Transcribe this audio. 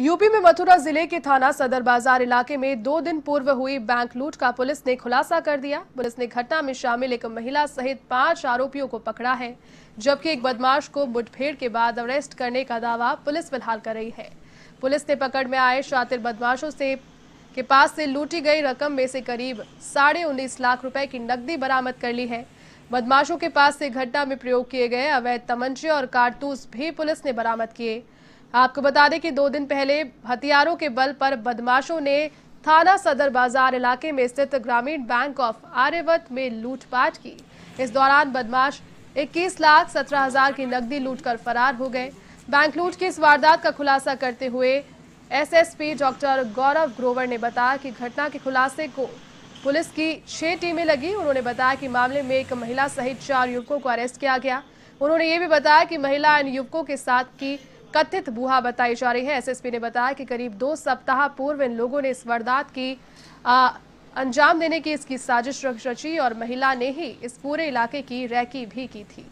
UP में मथुरा जिले के थाना सदर बाजार इलाके में दो दिन पूर्व हुई बैंक लूट का पुलिस ने खुलासा कर दिया पुलिस ने घटना में शामिल एक महिला सहित पांच आरोपियों को पकड़ा है जबकि एक बदमाश को मुठभेड़ के बाद अरेस्ट करने का दावा पुलिस फिलहाल कर रही है पुलिस ने पकड़ में आए शातिर बदमाशों से के पास से लूटी गई रकम में से करीब साढ़े उन्नीस लाख रुपए की नकदी बरामद कर ली है बदमाशों के पास से घटना में प्रयोग किए गए अवैध तमंचे और कारतूस भी पुलिस ने बरामद किए आपको बता दें कि दो दिन पहले हथियारों के बल पर बदमाशों ने थाना सदर बाजार इलाके में स्थित ग्रामीण बैंक ऑफ आर्यवत में लूटपाट की इस दौरान बदमाश 21 लाख सत्रह हजार की नकदी लूटकर फरार हो गए बैंक लूट की इस वारदात का खुलासा करते हुए एसएसपी डॉक्टर गौरव ग्रोवर ने बताया कि घटना के खुलासे को पुलिस की छह टीमें लगी उन्होंने बताया कि मामले में एक महिला सहित चार युवकों को अरेस्ट किया गया उन्होंने ये भी बताया कि महिला इन युवकों के साथ की कथित बुहा बताई जा रही है एसएसपी ने बताया कि करीब दो सप्ताह पूर्व इन लोगों ने इस वारदात की आ, अंजाम देने की इसकी साजिश रची और महिला ने ही इस पूरे इलाके की रैकी भी की थी